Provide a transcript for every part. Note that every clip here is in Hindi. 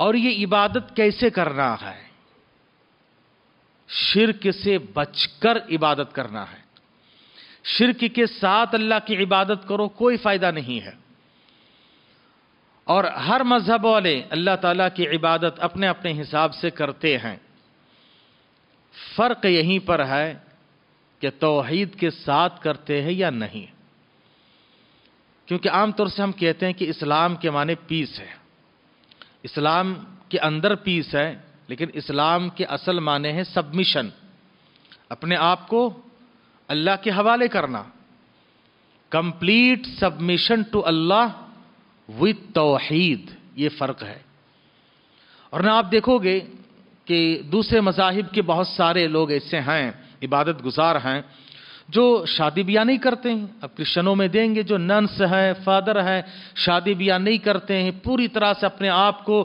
और ये इबादत कैसे करना है शिरक से बचकर इबादत करना है शिरक के साथ अल्लाह की इबादत करो कोई फ़ायदा नहीं है और हर मज़हब वाले अल्लाह ताला की इबादत अपने अपने हिसाब से करते हैं फ़र्क यहीं पर है कि तोहहीद के साथ करते हैं या नहीं क्योंकि आमतौर से हम कहते हैं कि इस्लाम के माने पीस है इस्लाम के अंदर पीस है लेकिन इस्लाम के असल माने हैं सबमिशन अपने आप को अल्लाह के हवाले करना complete submission to Allah with तोहीद ये फ़र्क है और ना आप देखोगे कि दूसरे मजाहिब के बहुत सारे लोग ऐसे हैं इबादत गुजार हैं जो शादी ब्याह नहीं करते हैं अब क्रिश्चनों में देंगे जो नंस हैं फादर हैं शादी ब्याह नहीं करते हैं पूरी तरह से अपने आप को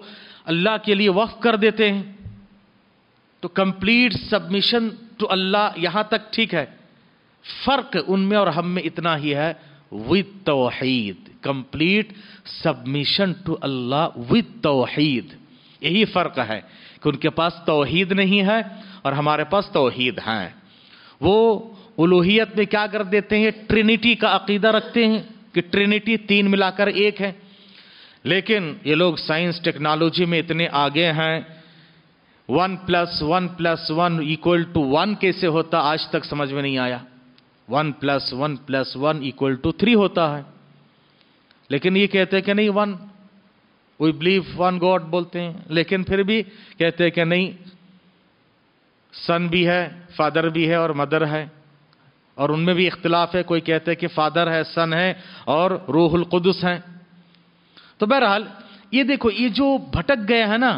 अल्लाह के लिए वक्फ कर देते हैं तो कंप्लीट सबमिशन टू अल्लाह यहाँ तक ठीक है फ़र्क उनमें और हम में इतना ही है विद तोहीद complete submission to Allah with तोहीद यही फ़र्क है कि उनके पास तोहीद नहीं है और हमारे पास तोहीद हैं वो उलोहियत में क्या कर देते हैं ट्रिनिटी का अकीदा रखते हैं कि ट्रिनिटी तीन मिलाकर एक है लेकिन ये लोग साइंस टेक्नोलॉजी में इतने आगे हैं one plus one plus one equal to one कैसे होता आज तक समझ में नहीं आया one plus one plus one equal to three होता है लेकिन ये कहते हैं कि नहीं one we believe one God बोलते हैं लेकिन फिर भी कहते हैं कि नहीं सन भी है फादर भी है और मदर है और उनमें भी इख्तलाफ है कोई कहते हैं कि फादर है सन है और रूहुल कुदस हैं तो बहरहाल ये देखो ये जो भटक गए हैं ना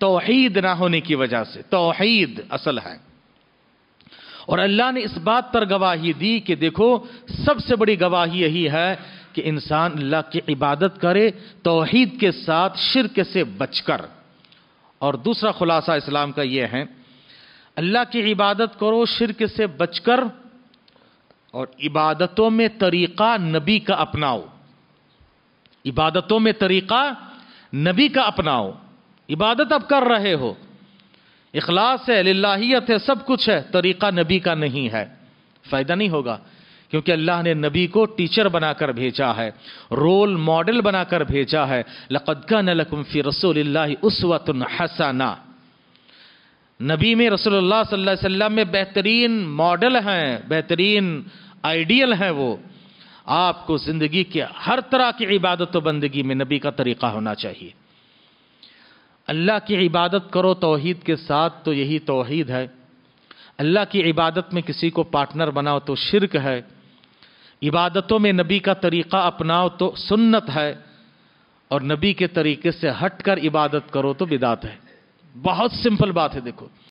तोहीद ना होने की वजह से तोहीद असल है और अल्लाह ने इस बात पर गवाही दी कि देखो सबसे बड़ी गवाही यही है कि इंसान अल्लाह की इबादत करे तोहीद के साथ शिरक से बचकर और दूसरा खुलासा इस्लाम का यह है अल्लाह की इबादत करो शिरक से बचकर और इबादतों में तरीक़ा नबी का अपनाओ इबादतों में तरीक़ा नबी का अपनाओ इबादत अब कर रहे हो इखलास है लाहीत है सब कुछ है तरीक़ा नबी का नहीं है फ़ायदा नहीं होगा क्योंकि अल्लाह ने नबी को टीचर बनाकर भेजा है रोल मॉडल बनाकर भेजा है लकदका नकुम फ़ी रसोल्ला उसवत हसाना नबी में रसोल्ला में बेहतरीन मॉडल हैं बेहतरीन आइडियल है वो आपको जिंदगी के हर तरह की इबादत व तो बंदगी में नबी का तरीका होना चाहिए अल्लाह की इबादत करो तोहहीद के साथ तो यही तोहहीद है अल्लाह की इबादत में किसी को पार्टनर बनाओ तो शिरक है इबादतों में नबी का तरीक़ा अपनाओ तो सुन्नत है और नबी के तरीके से हटकर इबादत करो तो बिदात है बहुत सिंपल बात है देखो